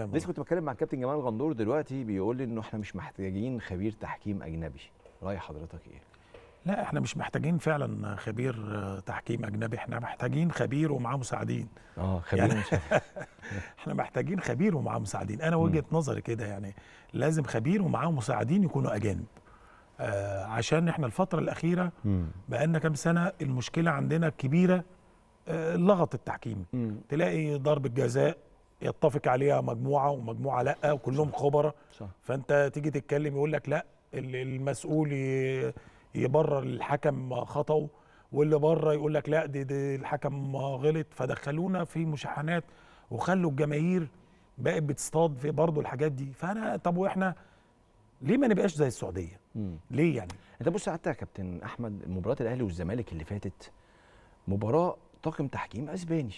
لسه كنت بتكلم مع الكابتن جمال غندور دلوقتي بيقول لي انه احنا مش محتاجين خبير تحكيم اجنبي راي حضرتك ايه لا احنا مش محتاجين فعلا خبير آه، تحكيم اجنبي احنا محتاجين خبير ومعاه مساعدين اه خبير يعني احنا محتاجين خبير ومعاه مساعدين انا وجهه نظري كده يعني لازم خبير ومعاه مساعدين يكونوا اجانب آه عشان احنا الفتره الاخيره بقالنا كام سنه المشكله عندنا كبيره آه لغط التحكيم تلاقي ضربه جزاء يتفق عليها مجموعه ومجموعه لا وكلهم خبراء فانت تيجي تتكلم يقول لك لا المسؤول يبرر الحكم خطأه واللي بره يقول لك لا دي, دي الحكم غلط فدخلونا في مشاحنات وخلوا الجماهير بقت بتصطاد في برضه الحاجات دي فانا طب واحنا ليه ما نبقاش زي السعوديه؟ ليه يعني؟ انت بص حتى يا كابتن احمد مباراه الاهلي والزمالك اللي فاتت مباراه طاقم تحكيم اسباني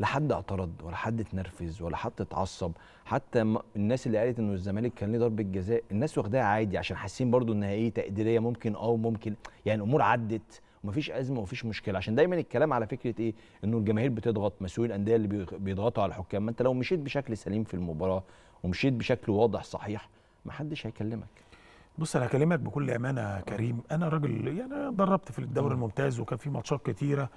لا حد اعترض ولا حد اتنرفز ولا حد اتعصب حتى الناس اللي قالت انه الزمالك كان ليه ضربه جزاء الناس واخداها عادي عشان حاسين برضو انها ايه تقديريه ممكن اه وممكن يعني الامور عدت ومفيش ازمه ومفيش مشكله عشان دايما الكلام على فكره ايه انه الجماهير بتضغط مسؤول الانديه اللي بيضغطوا على الحكام ما انت لو مشيت بشكل سليم في المباراه ومشيت بشكل واضح صحيح ما حدش هيكلمك بص انا هكلمك بكل امانه كريم انا راجل يعني دربت في الدوري الممتاز وكان في ماتشات كتيره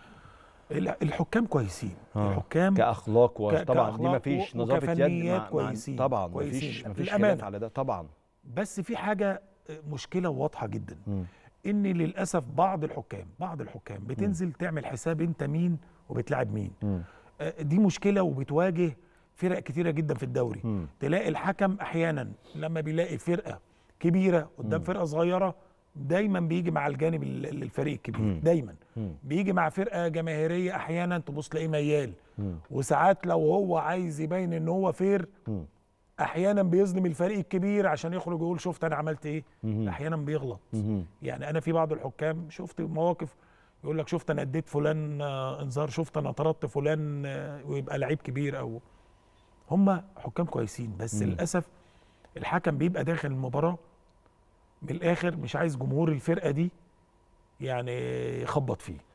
الحكام كويسين آه. الحكام كاخلاق وطبعا دي ما فيش نظافه يد مع كويسين مع طبعا ما فيش ما فيش خلاف على ده طبعا بس في حاجه آه، مشكله واضحه جدا م. ان للاسف بعض الحكام بعض الحكام بتنزل م. تعمل حساب انت مين وبتلعب مين م. آه، دي مشكله وبتواجه فرق كتيره جدا في الدوري م. تلاقي الحكم احيانا لما بيلاقي فرقه كبيره قدام م. فرقه صغيره دايما بيجي مع الجانب الفريق الكبير دايما بيجي مع فرقه جماهيريه احيانا تبص تلاقيه ميال وساعات لو هو عايز يبين ان هو فير احيانا بيظلم الفريق الكبير عشان يخرج يقول شفت انا عملت ايه احيانا بيغلط يعني انا في بعض الحكام شفت مواقف يقول لك شفت انا اديت فلان آه، انذار شفت انا طردت فلان آه، ويبقى لعيب كبير او هم حكام كويسين بس للاسف الحكم بيبقى داخل المباراه من الاخر مش عايز جمهور الفرقه دي يعني يخبط فيه